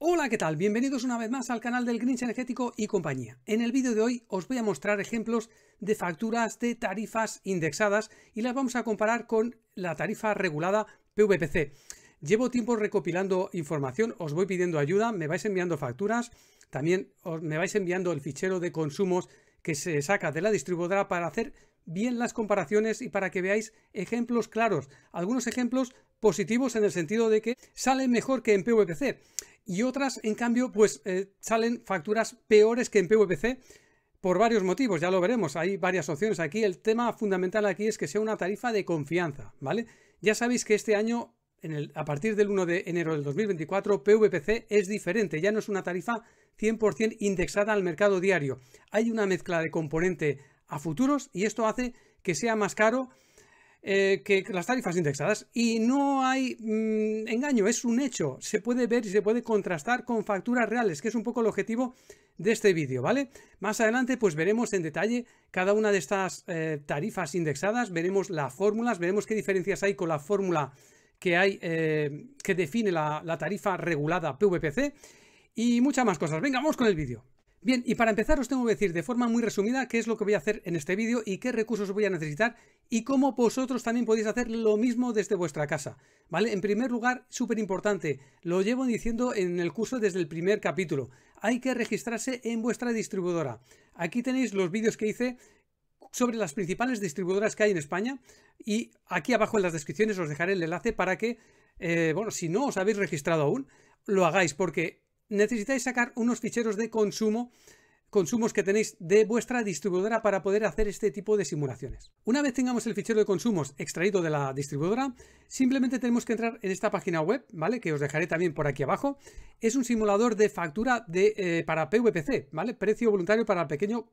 Hola, ¿qué tal? Bienvenidos una vez más al canal del Grinch Energético y compañía. En el vídeo de hoy os voy a mostrar ejemplos de facturas de tarifas indexadas y las vamos a comparar con la tarifa regulada PVPC. Llevo tiempo recopilando información, os voy pidiendo ayuda, me vais enviando facturas, también me vais enviando el fichero de consumos que se saca de la distribuidora para hacer bien las comparaciones y para que veáis ejemplos claros, algunos ejemplos positivos en el sentido de que sale mejor que en PVPC y otras, en cambio, pues eh, salen facturas peores que en PVPC por varios motivos, ya lo veremos, hay varias opciones aquí. El tema fundamental aquí es que sea una tarifa de confianza, ¿vale? Ya sabéis que este año, en el, a partir del 1 de enero del 2024, PVPC es diferente, ya no es una tarifa 100% indexada al mercado diario. Hay una mezcla de componente a futuros y esto hace que sea más caro eh, que, las tarifas indexadas. Y no hay mm, engaño, es un hecho. Se puede ver y se puede contrastar con facturas reales, que es un poco el objetivo de este vídeo, ¿vale? Más adelante pues veremos en detalle cada una de estas eh, tarifas indexadas, veremos las fórmulas, veremos qué diferencias hay con la fórmula que hay eh, que define la, la tarifa regulada PVPC y muchas más cosas. Venga, vamos con el vídeo. Bien, y para empezar os tengo que decir de forma muy resumida qué es lo que voy a hacer en este vídeo y qué recursos voy a necesitar y cómo vosotros también podéis hacer lo mismo desde vuestra casa, ¿vale? En primer lugar, súper importante, lo llevo diciendo en el curso desde el primer capítulo, hay que registrarse en vuestra distribuidora. Aquí tenéis los vídeos que hice sobre las principales distribuidoras que hay en España y aquí abajo en las descripciones os dejaré el enlace para que, eh, bueno, si no os habéis registrado aún, lo hagáis porque necesitáis sacar unos ficheros de consumo consumos que tenéis de vuestra distribuidora para poder hacer este tipo de simulaciones. Una vez tengamos el fichero de consumos extraído de la distribuidora, simplemente tenemos que entrar en esta página web, ¿vale? Que os dejaré también por aquí abajo. Es un simulador de factura de, eh, para PVPC, ¿vale? Precio voluntario para el pequeño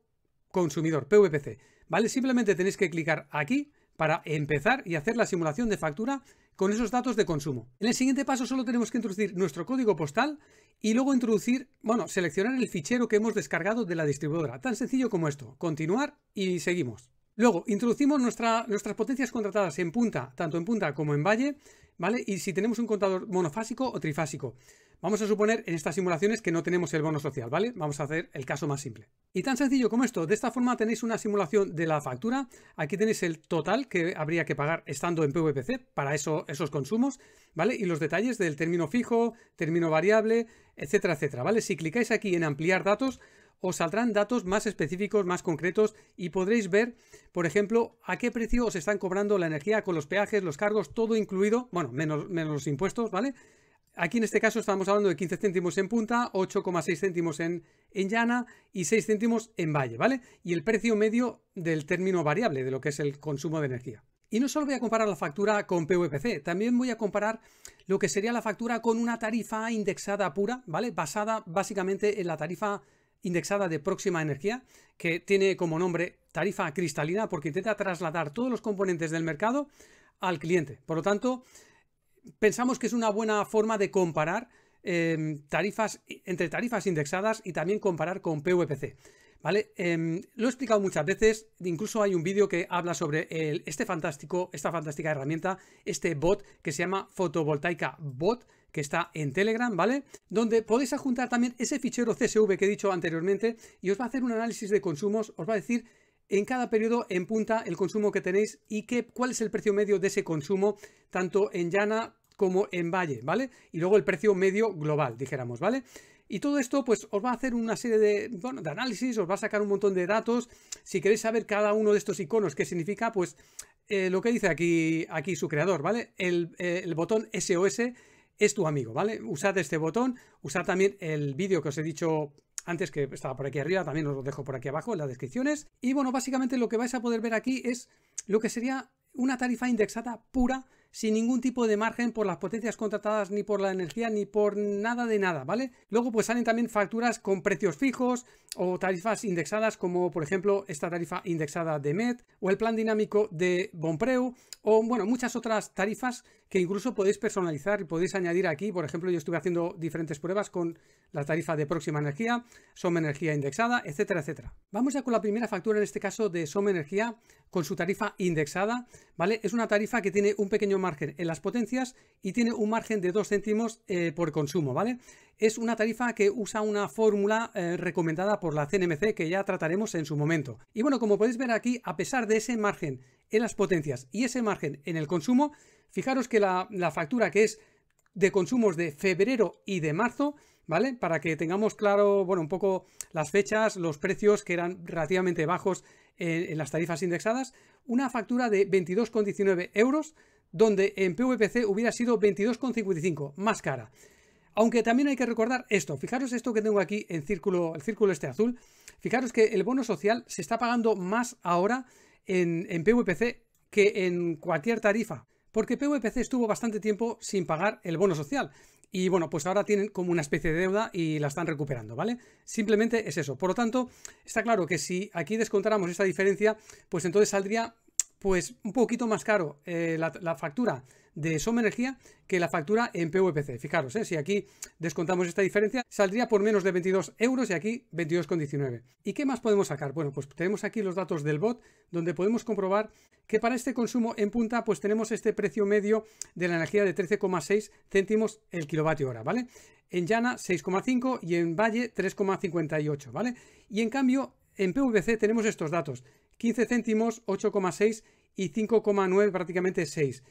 consumidor, PVPC, ¿vale? Simplemente tenéis que clicar aquí para empezar y hacer la simulación de factura con esos datos de consumo. En el siguiente paso solo tenemos que introducir nuestro código postal y luego introducir, bueno, seleccionar el fichero que hemos descargado de la distribuidora. Tan sencillo como esto. Continuar y seguimos. Luego, introducimos nuestras potencias contratadas en punta, tanto en punta como en valle, ¿vale? Y si tenemos un contador monofásico o trifásico. Vamos a suponer en estas simulaciones que no tenemos el bono social, ¿vale? Vamos a hacer el caso más simple. Y tan sencillo como esto, de esta forma tenéis una simulación de la factura, aquí tenéis el total que habría que pagar estando en PVPC para esos consumos, ¿vale? Y los detalles del término fijo, término variable, etcétera, etcétera, ¿vale? Si clicáis aquí en ampliar datos, os saldrán datos más específicos, más concretos y podréis ver, por ejemplo, a qué precio os están cobrando la energía con los peajes, los cargos, todo incluido, bueno, menos, menos los impuestos, ¿vale? Aquí en este caso estamos hablando de 15 céntimos en punta, 8,6 céntimos en, en, llana y 6 céntimos en valle, ¿vale? Y el precio medio del término variable de lo que es el consumo de energía. Y no solo voy a comparar la factura con PVPC, también voy a comparar lo que sería la factura con una tarifa indexada pura, ¿vale? Basada básicamente en la tarifa indexada de próxima energía, que tiene como nombre tarifa cristalina porque intenta trasladar todos los componentes del mercado al cliente. Por lo tanto, pensamos que es una buena forma de comparar em, tarifas entre tarifas indexadas y también comparar con PVPC. ¿Vale? Em, lo he explicado muchas veces, incluso hay un vídeo que habla sobre este fantástico, esta fantástica herramienta, este bot que se llama Fotovoltaica Bot, que está en Telegram, ¿vale? Donde podéis adjuntar también ese fichero CSV que he dicho anteriormente y os va a hacer un análisis de consumos, os va a decir en cada periodo en punta el consumo que tenéis y que, cuál es el precio medio de ese consumo, tanto en llana como en valle, ¿vale? Y luego el precio medio global, dijéramos, ¿vale? Y todo esto pues os va a hacer una serie de, de análisis, os va a sacar un montón de datos. Si queréis saber cada uno de estos iconos qué significa, pues eh, lo que dice aquí, aquí su creador, ¿vale? el eh, botón SOS es tu amigo, ¿vale? Usad este botón, usad también el vídeo que os he dicho antes que estaba por aquí arriba, también os lo dejo por aquí abajo en las descripciones. Y bueno, básicamente lo que vais a poder ver aquí es lo que sería una tarifa indexada pura, sin ningún tipo de margen por las potencias contratadas, ni por la energía, ni por nada de nada, ¿vale? Luego pues salen también facturas con precios fijos, o tarifas indexadas como por ejemplo esta tarifa indexada de MED o el plan dinámico de Bonpreu o bueno muchas otras tarifas que incluso podéis personalizar y podéis añadir aquí por ejemplo yo estuve haciendo diferentes pruebas con la tarifa de próxima energía Som Energía indexada etcétera etcétera vamos ya con la primera factura en este caso de Som Energía con su tarifa indexada vale es una tarifa que tiene un pequeño margen en las potencias y tiene un margen de 2 céntimos eh, por consumo vale es una tarifa que usa una fórmula eh, recomendada por la CNMC que ya trataremos en su momento. Y bueno, como podéis ver aquí, a pesar de ese margen en las potencias y ese margen en el consumo, fijaros que la, factura que es de consumos de febrero y de marzo, ¿vale? Para que tengamos claro, bueno, un poco las fechas, los precios que eran relativamente bajos en, eh, en las tarifas indexadas, una factura de 22,19 euros, donde en PVPC hubiera sido 22,55, más cara. Aunque también hay que recordar esto, fijaros esto que tengo aquí en círculo, el círculo este azul, fijaros que el bono social se está pagando más ahora en, PVPC que en cualquier tarifa, porque PVPC estuvo bastante tiempo sin pagar el bono social. Y bueno, pues ahora tienen como una especie de deuda y la están recuperando, ¿vale? Simplemente es eso. Por lo tanto, está claro que si aquí descontáramos esta diferencia, pues entonces saldría pues un poquito más caro eh, la factura de Soma Energía que la factura en pvc Fijaros, ¿eh? si aquí descontamos esta diferencia, saldría por menos de 22 euros y aquí 22,19. ¿Y qué más podemos sacar? Bueno, pues tenemos aquí los datos del bot, donde podemos comprobar que para este consumo en punta, pues tenemos este precio medio de la energía de 13,6 céntimos el kilovatio hora, ¿vale? En Llana 6,5 y en Valle 3,58, ¿vale? Y en cambio, en PVC tenemos estos datos, 15 céntimos, 8,6 y 5,9 prácticamente 6.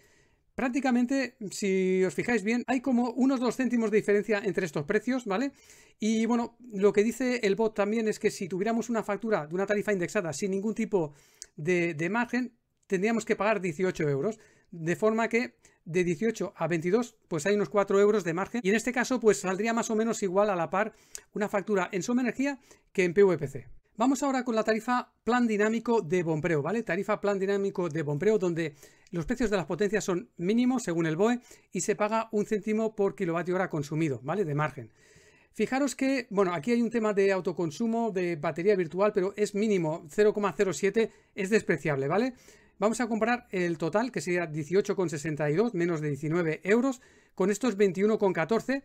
Prácticamente, si os fijáis bien, hay como unos dos céntimos de diferencia entre estos precios, ¿vale? Y bueno, lo que dice el bot también es que si tuviéramos una factura de una tarifa indexada sin ningún tipo de, margen, tendríamos que pagar 18 euros. De forma que de 18 a 22, pues hay unos 4 euros de margen. Y en este caso, pues saldría más o menos igual a la par una factura en Suma Energía que en PVPC. Vamos ahora con la tarifa plan dinámico de bombreo, ¿vale? Tarifa plan dinámico de bombreo donde los precios de las potencias son mínimos según el BOE y se paga un céntimo por kilovatio hora consumido, ¿vale? De margen. Fijaros que, bueno, aquí hay un tema de autoconsumo de batería virtual, pero es mínimo, 0,07 es despreciable, ¿vale? Vamos a comparar el total, que sería 18,62, menos de 19 euros, con estos 21,14,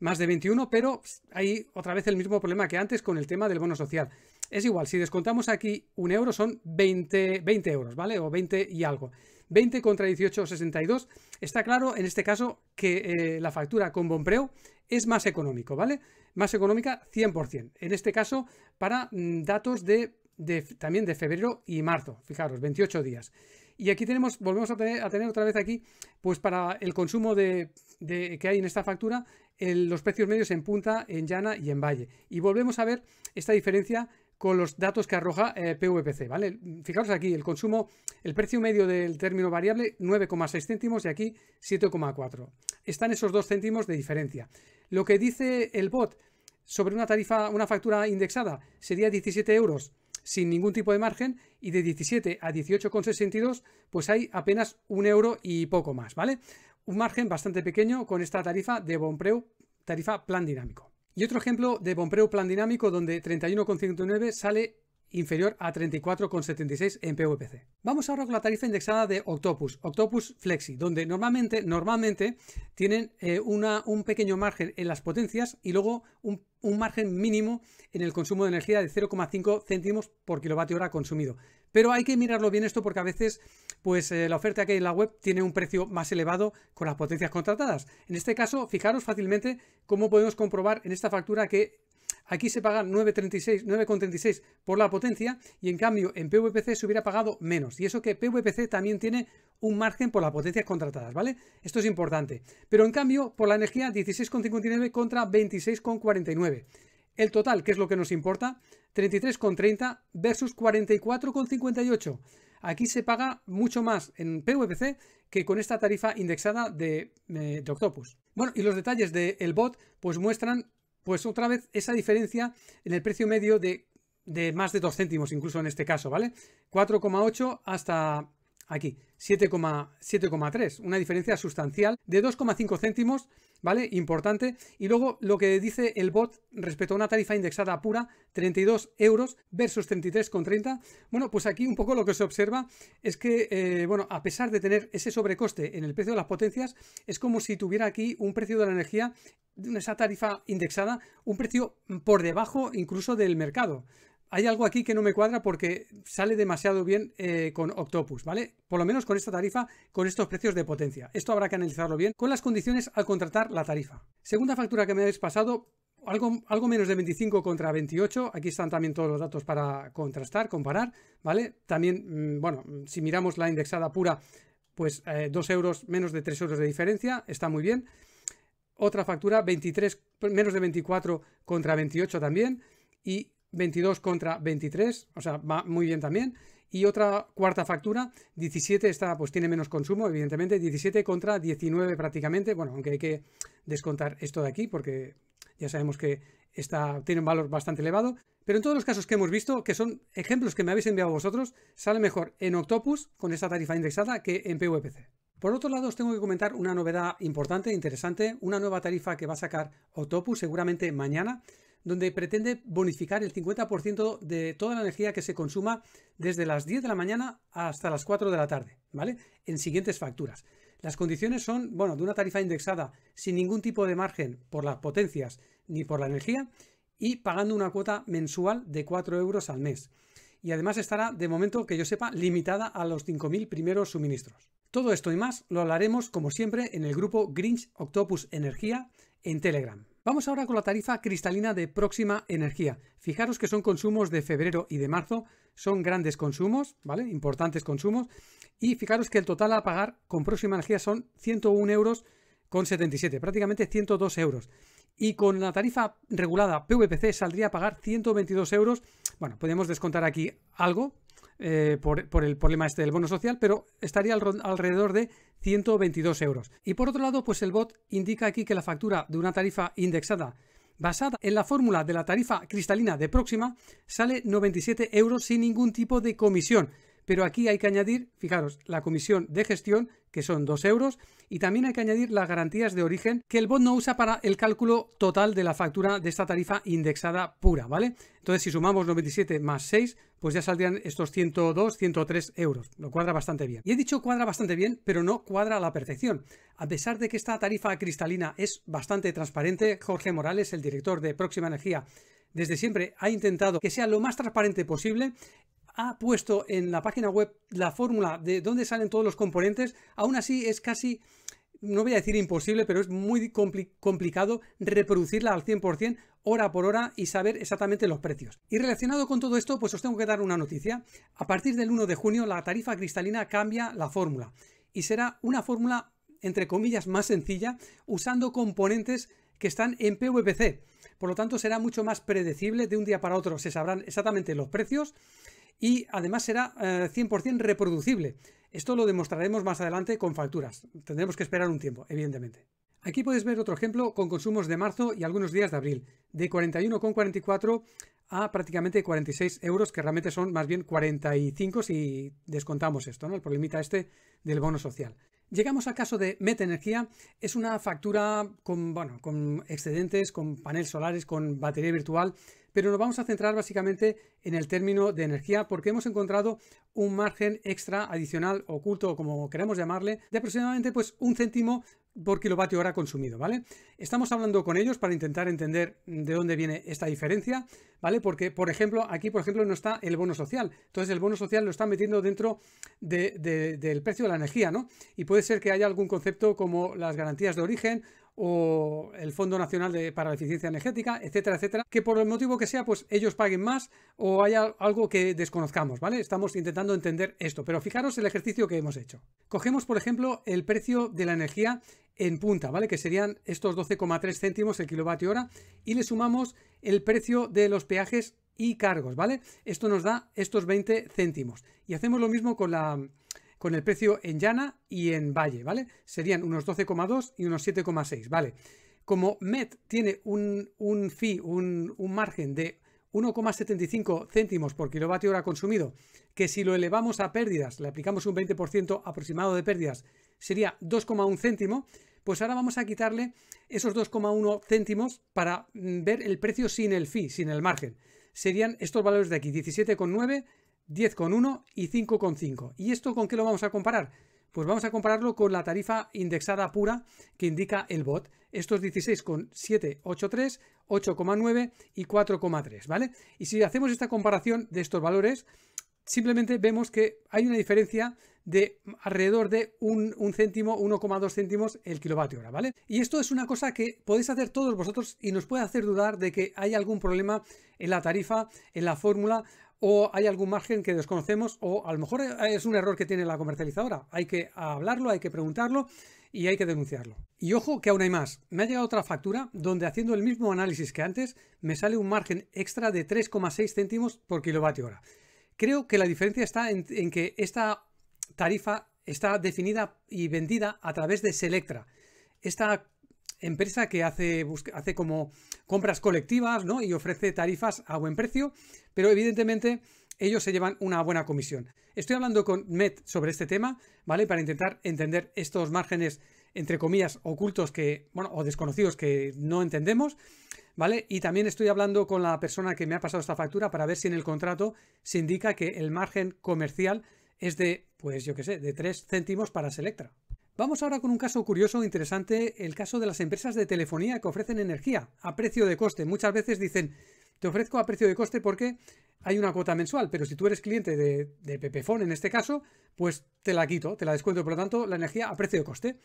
más de 21, pero hay otra vez el mismo problema que antes con el tema del bono social es igual, si descontamos aquí un euro son 20, 20 euros, ¿vale? O 20 y algo. 20 contra 18,62. Está claro en este caso que eh, la factura con bombreo es más económico, ¿vale? Más económica 100%. En este caso, para mm, datos de, también de febrero y marzo, fijaros, 28 días. Y aquí tenemos, volvemos a tener, otra vez aquí, pues para el consumo de, que hay en esta factura, los precios medios en Punta, en Llana y en Valle. Y volvemos a ver esta diferencia con los datos que arroja eh, PVPC, ¿vale? Fijaros aquí, el consumo, el precio medio del término variable, 9,6 céntimos y aquí 7,4. Están esos dos céntimos de diferencia. Lo que dice el bot sobre una tarifa, una factura indexada, sería 17 euros sin ningún tipo de margen y de 17 a 18,62 pues hay apenas un euro y poco más, ¿vale? Un margen bastante pequeño con esta tarifa de Bonpreu, tarifa plan dinámico. Y otro ejemplo de bombeo plan dinámico donde 31,59 sale inferior a 34,76 en PVPC. Vamos ahora con la tarifa indexada de Octopus, Octopus Flexi, donde normalmente, normalmente tienen eh, una, un pequeño margen en las potencias y luego un, un margen mínimo en el consumo de energía de 0,5 céntimos por kilovatio hora consumido. Pero hay que mirarlo bien esto porque a veces pues eh, la oferta que hay en la web tiene un precio más elevado con las potencias contratadas. En este caso, fijaros fácilmente cómo podemos comprobar en esta factura que Aquí se paga 9,36 por la potencia y en cambio en PVPC se hubiera pagado menos. Y eso que PVPC también tiene un margen por las potencias contratadas, ¿vale? Esto es importante. Pero en cambio por la energía 16,59 contra 26,49. El total, que es lo que nos importa, 33,30 versus 44,58. Aquí se paga mucho más en PVPC que con esta tarifa indexada de, eh, Octopus. Bueno, y los detalles del bot pues muestran pues otra vez esa diferencia en el precio medio de, de más de 2 céntimos incluso en este caso, ¿vale? 4,8 hasta aquí, 7,3, una diferencia sustancial de 2,5 céntimos, ¿vale? Importante. Y luego lo que dice el bot respecto a una tarifa indexada pura, 32 euros versus 33,30. Bueno, pues aquí un poco lo que se observa es que, eh, bueno, a pesar de tener ese sobrecoste en el precio de las potencias, es como si tuviera aquí un precio de la energía, esa tarifa indexada, un precio por debajo incluso del mercado hay algo aquí que no me cuadra porque sale demasiado bien eh, con Octopus, ¿vale? Por lo menos con esta tarifa, con estos precios de potencia. Esto habrá que analizarlo bien con las condiciones al contratar la tarifa. Segunda factura que me habéis pasado, algo, algo, menos de 25 contra 28. Aquí están también todos los datos para contrastar, comparar, ¿vale? También, mm, bueno, si miramos la indexada pura, pues 2 eh, euros, menos de 3 euros de diferencia, está muy bien. Otra factura, 23, menos de 24 contra 28 también. Y 22 contra 23, o sea, va muy bien también. Y otra cuarta factura, 17 está, pues tiene menos consumo, evidentemente, 17 contra 19 prácticamente, bueno, aunque hay que descontar esto de aquí porque ya sabemos que está, tiene un valor bastante elevado. Pero en todos los casos que hemos visto, que son ejemplos que me habéis enviado vosotros, sale mejor en Octopus con esta tarifa indexada que en PVPC. Por otro lado, os tengo que comentar una novedad importante, interesante, una nueva tarifa que va a sacar Octopus seguramente mañana donde pretende bonificar el 50% de toda la energía que se consuma desde las 10 de la mañana hasta las 4 de la tarde, ¿vale? En siguientes facturas. Las condiciones son, bueno, de una tarifa indexada sin ningún tipo de margen por las potencias ni por la energía y pagando una cuota mensual de 4 euros al mes. Y además estará, de momento que yo sepa, limitada a los 5.000 primeros suministros. Todo esto y más lo hablaremos, como siempre, en el grupo Grinch Octopus Energía en Telegram. Vamos ahora con la tarifa cristalina de próxima energía. Fijaros que son consumos de febrero y de marzo, son grandes consumos, ¿vale? Importantes consumos. Y fijaros que el total a pagar con próxima energía son 101 euros con 77, prácticamente 102 euros. Y con la tarifa regulada PVPC saldría a pagar 122 euros. Bueno, podemos descontar aquí algo, eh, por, el problema este del bono social, pero estaría alrededor de 122 euros. Y por otro lado, pues el bot indica aquí que la factura de una tarifa indexada basada en la fórmula de la tarifa cristalina de próxima sale 97 euros sin ningún tipo de comisión pero aquí hay que añadir, fijaros, la comisión de gestión, que son 2 euros, y también hay que añadir las garantías de origen que el bot no usa para el cálculo total de la factura de esta tarifa indexada pura, ¿vale? Entonces, si sumamos 97 más 6, pues ya saldrían estos 102, 103 euros. Lo cuadra bastante bien. Y he dicho cuadra bastante bien, pero no cuadra a la perfección. A pesar de que esta tarifa cristalina es bastante transparente, Jorge Morales, el director de Próxima Energía, desde siempre ha intentado que sea lo más transparente posible ha puesto en la página web la fórmula de dónde salen todos los componentes, aún así es casi, no voy a decir imposible, pero es muy complicado reproducirla al 100% hora por hora y saber exactamente los precios. Y relacionado con todo esto, pues os tengo que dar una noticia. A partir del 1 de junio la tarifa cristalina cambia la fórmula y será una fórmula entre comillas más sencilla usando componentes que están en PVPC. Por lo tanto, será mucho más predecible de un día para otro. Se sabrán exactamente los precios y además será 100% eh, reproducible. Esto lo demostraremos más adelante con facturas. Tendremos que esperar un tiempo, evidentemente. Aquí podéis ver otro ejemplo con consumos de marzo y algunos días de abril, de 41,44 a prácticamente 46 euros, que realmente son más bien 45 si descontamos esto, ¿no? el problemita este del bono social. Llegamos al caso de Meta Energía. Es una factura con, bueno, con excedentes, con paneles solares, con batería virtual pero nos vamos a centrar básicamente en el término de energía porque hemos encontrado un margen extra adicional oculto, como queremos llamarle, de aproximadamente pues un céntimo por kilovatio hora consumido, ¿vale? Estamos hablando con ellos para intentar entender de dónde viene esta diferencia, ¿vale? Porque, por ejemplo, aquí, por ejemplo, no está el bono social. Entonces, el bono social lo están metiendo dentro del precio de la energía, ¿no? Y puede ser que haya algún concepto como las garantías de origen o el Fondo Nacional para la Eficiencia Energética, etcétera, etcétera, que por el motivo que sea, pues ellos paguen más o haya algo que desconozcamos, ¿vale? Estamos intentando entender esto, pero fijaros el ejercicio que hemos hecho. Cogemos, por ejemplo, el precio de la energía en punta, ¿vale? Que serían estos 12,3 céntimos el kilovatio hora y le sumamos el precio de los peajes y cargos, ¿vale? Esto nos da estos 20 céntimos. Y hacemos lo mismo con la con el precio en llana y en valle, ¿vale? Serían unos 12,2 y unos 7,6, ¿vale? Como MET tiene un, un un, un margen de 1,75 céntimos por kilovatio hora consumido, que si lo elevamos a pérdidas, le aplicamos un 20% aproximado de pérdidas, sería 2,1 céntimo, pues ahora vamos a quitarle esos 2,1 céntimos para mm, ver el precio sin el fee, sin el margen. Serían estos valores de aquí, 17,9 10,1 y 5,5. ¿Y esto con qué lo vamos a comparar? Pues vamos a compararlo con la tarifa indexada pura que indica el bot. Estos es 16,783, 8,9 y 4,3, ¿vale? Y si hacemos esta comparación de estos valores, simplemente vemos que hay una diferencia de alrededor de un, un céntimo, 1,2 céntimos el kilovatio hora, ¿vale? Y esto es una cosa que podéis hacer todos vosotros y nos puede hacer dudar de que hay algún problema en la tarifa, en la fórmula o hay algún margen que desconocemos o a lo mejor eh, es un error que tiene la comercializadora. Hay que hablarlo, hay que preguntarlo y hay que denunciarlo. Y ojo que aún hay más. Me ha llegado otra factura donde haciendo el mismo análisis que antes me sale un margen extra de 3,6 céntimos por kilovatio hora. Creo que la diferencia está en, que esta tarifa está definida y vendida a través de Selectra. Esta empresa que hace, hace como compras colectivas ¿no? y ofrece tarifas a buen precio, pero evidentemente ellos se llevan una buena comisión. Estoy hablando con Met sobre este tema, ¿vale? Para intentar entender estos márgenes, entre comillas, ocultos que, bueno, o desconocidos que no entendemos, ¿vale? Y también estoy hablando con la persona que me ha pasado esta factura para ver si en el contrato se indica que el margen comercial es de, pues yo qué sé, de 3 céntimos para Selectra. Vamos ahora con un caso curioso e interesante, el caso de las empresas de telefonía que ofrecen energía a precio de coste. Muchas veces dicen, te ofrezco a precio de coste porque hay una cuota mensual, pero si tú eres cliente de, de en este caso, pues te la quito, te la descuento, por lo tanto, la energía a precio de coste.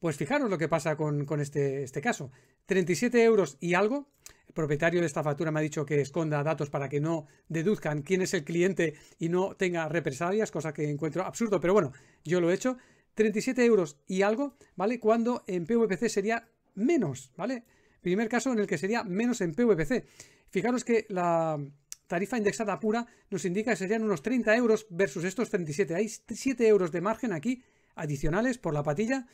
Pues fijaros lo que pasa con, este, este, caso. 37 euros y algo. El propietario de esta factura me ha dicho que esconda datos para que no deduzcan quién es el cliente y no tenga represalias, cosa que encuentro absurdo, pero bueno, yo lo he hecho. 37 euros y algo, ¿vale? Cuando en PVPC sería menos, ¿vale? Primer caso en el que sería menos en PVPC. Fijaros que la tarifa indexada pura nos indica que serían unos 30 euros versus estos 37. Hay 7 euros de margen aquí adicionales por la patilla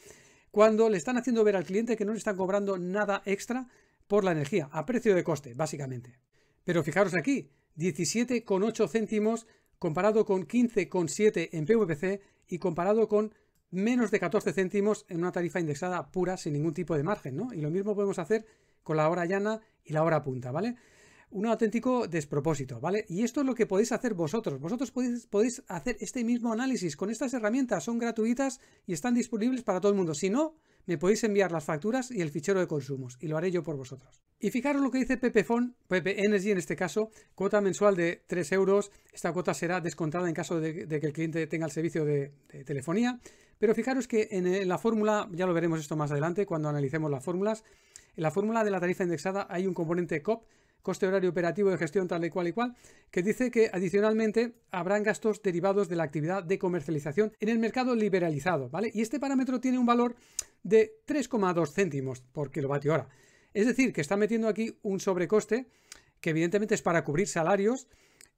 cuando le están haciendo ver al cliente que no le están cobrando nada extra por la energía, a precio de coste, básicamente. Pero fijaros aquí, 17,8 céntimos comparado con 15,7 en PVPC y comparado con menos de 14 céntimos en una tarifa indexada pura sin ningún tipo de margen, ¿no? Y lo mismo podemos hacer con la hora llana y la hora punta, ¿vale? Un auténtico despropósito, ¿vale? Y esto es lo que podéis hacer vosotros. Vosotros podéis, podéis hacer este mismo análisis con estas herramientas, son gratuitas y están disponibles para todo el mundo. Si no, me podéis enviar las facturas y el fichero de consumos, y lo haré yo por vosotros. Y fijaros lo que dice PPFON, PP Energy en este caso, cuota mensual de 3 euros, esta cuota será descontada en caso de, que el cliente tenga el servicio de, telefonía, pero fijaros que en, la fórmula, ya lo veremos esto más adelante cuando analicemos las fórmulas, en la fórmula de la tarifa indexada hay un componente COP, coste horario operativo de gestión tal y cual y cual, que dice que adicionalmente habrán gastos derivados de la actividad de comercialización en el mercado liberalizado, ¿vale? Y este parámetro tiene un valor de 3,2 céntimos por kilovatio hora. Es decir, que está metiendo aquí un sobrecoste que evidentemente es para cubrir salarios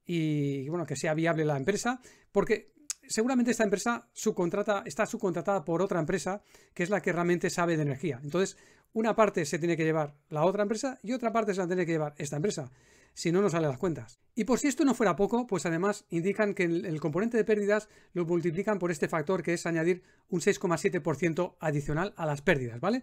y bueno, que sea viable la empresa, porque seguramente esta empresa subcontrata, está subcontratada por otra empresa que es la que realmente sabe de energía. Entonces, una parte se tiene que llevar la otra empresa y otra parte se la tiene que llevar esta empresa si no nos sale las cuentas. Y por si esto no fuera poco, pues además indican que el, componente de pérdidas lo multiplican por este factor que es añadir un 6,7% adicional a las pérdidas, ¿vale?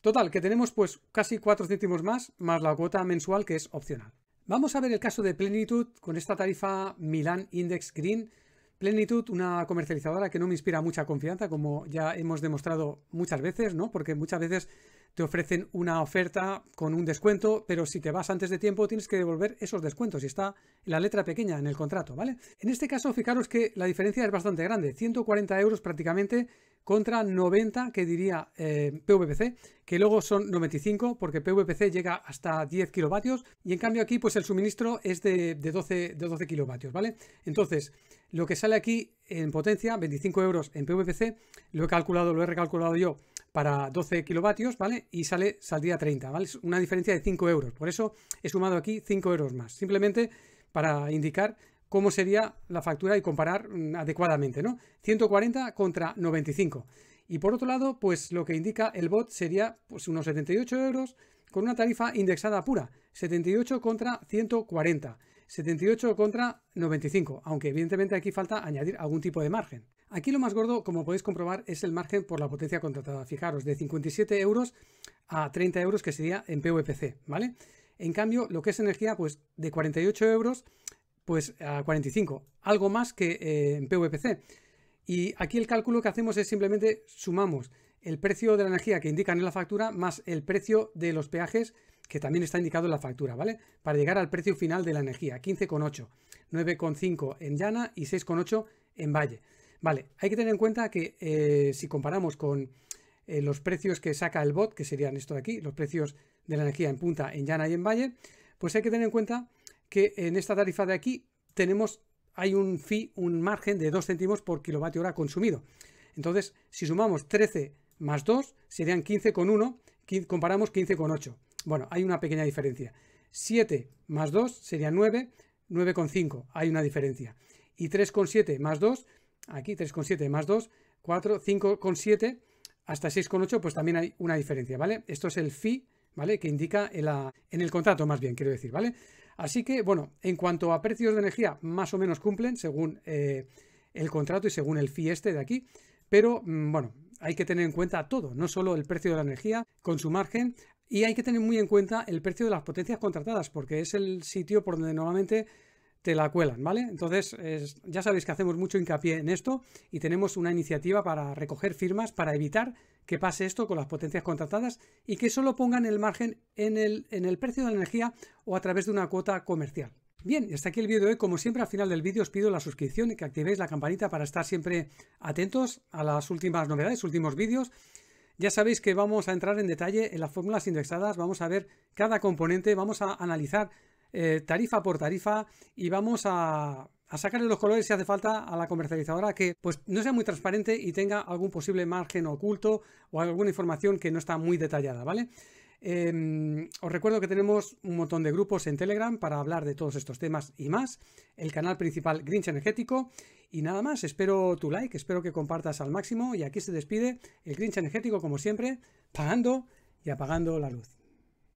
Total, que tenemos pues casi 4 céntimos más, más la cuota mensual que es opcional. Vamos a ver el caso de Plenitud con esta tarifa Milan Index Green. Plenitud, una comercializadora que no me inspira mucha confianza, como ya hemos demostrado muchas veces, ¿no? Porque muchas veces te ofrecen una oferta con un descuento, pero si te vas antes de tiempo tienes que devolver esos descuentos y está la letra pequeña en el contrato, ¿vale? En este caso, fijaros que la diferencia es bastante grande, 140 euros prácticamente contra 90 que diría eh, PVPC, que luego son 95 porque PVPC llega hasta 10 kilovatios y en cambio aquí pues el suministro es de, 12, de 12 kilovatios, ¿vale? Entonces, lo que sale aquí en potencia, 25 euros en PVPC, lo he calculado, lo he recalculado yo para 12 kilovatios, ¿vale? Y sale, saldría 30, ¿vale? una diferencia de 5 euros. Por eso he sumado aquí 5 euros más. Simplemente para indicar cómo sería la factura y comparar mm, adecuadamente, ¿no? 140 contra 95. Y por otro lado, pues lo que indica el bot sería pues, unos 78 euros con una tarifa indexada pura, 78 contra 140, 78 contra 95, aunque evidentemente aquí falta añadir algún tipo de margen. Aquí lo más gordo, como podéis comprobar, es el margen por la potencia contratada. Fijaros, de 57 euros a 30 euros, que sería en PVPC, ¿vale? En cambio, lo que es energía, pues de 48 euros, pues a 45, algo más que eh, en PVPC. Y aquí el cálculo que hacemos es simplemente sumamos el precio de la energía que indican en la factura más el precio de los peajes que también está indicado en la factura, ¿vale? Para llegar al precio final de la energía, 15,8, 9,5 en llana y 6,8 en valle. Vale, hay que tener en cuenta que eh, si comparamos con eh, los precios que saca el bot, que serían esto de aquí, los precios de la energía en punta, en llana y en valle, pues hay que tener en cuenta que en esta tarifa de aquí tenemos, hay un fee, un margen de 2 céntimos por kilovatio hora consumido. Entonces, si sumamos 13 más 2, serían 15,1, comparamos 15,8. Bueno, hay una pequeña diferencia. 7 más 2 serían 9, 9,5, hay una diferencia. Y 3,7 más 2 aquí 3,7 más 2, 4, 5,7 hasta 6,8, pues también hay una diferencia, ¿vale? Esto es el fi ¿vale? Que indica en, la, en el contrato, más bien, quiero decir, ¿vale? Así que, bueno, en cuanto a precios de energía, más o menos cumplen según eh, el contrato y según el fi este de aquí, pero, mm, bueno, hay que tener en cuenta todo, no solo el precio de la energía con su margen, y hay que tener muy en cuenta el precio de las potencias contratadas, porque es el sitio por donde normalmente te la cuelan, ¿vale? Entonces, ya sabéis que hacemos mucho hincapié en esto y tenemos una iniciativa para recoger firmas para evitar que pase esto con las potencias contratadas y que solo pongan el margen en el, en el precio de la energía o a través de una cuota comercial. Bien, hasta aquí el vídeo de hoy. Como siempre, al final del vídeo os pido la suscripción y que activéis la campanita para estar siempre atentos a las últimas novedades, últimos vídeos. Ya sabéis que vamos a entrar en detalle en las fórmulas indexadas, vamos a ver cada componente, vamos a analizar eh, tarifa por tarifa y vamos a, sacarle los colores si hace falta a la comercializadora que pues no sea muy transparente y tenga algún posible margen oculto o alguna información que no está muy detallada, ¿vale? Em, os recuerdo que tenemos un montón de grupos en Telegram para hablar de todos estos temas y más. El canal principal Grinch Energético. Y nada más, espero tu like, espero que compartas al máximo. Y aquí se despide el Grinch Energético, como siempre, pagando y apagando la luz.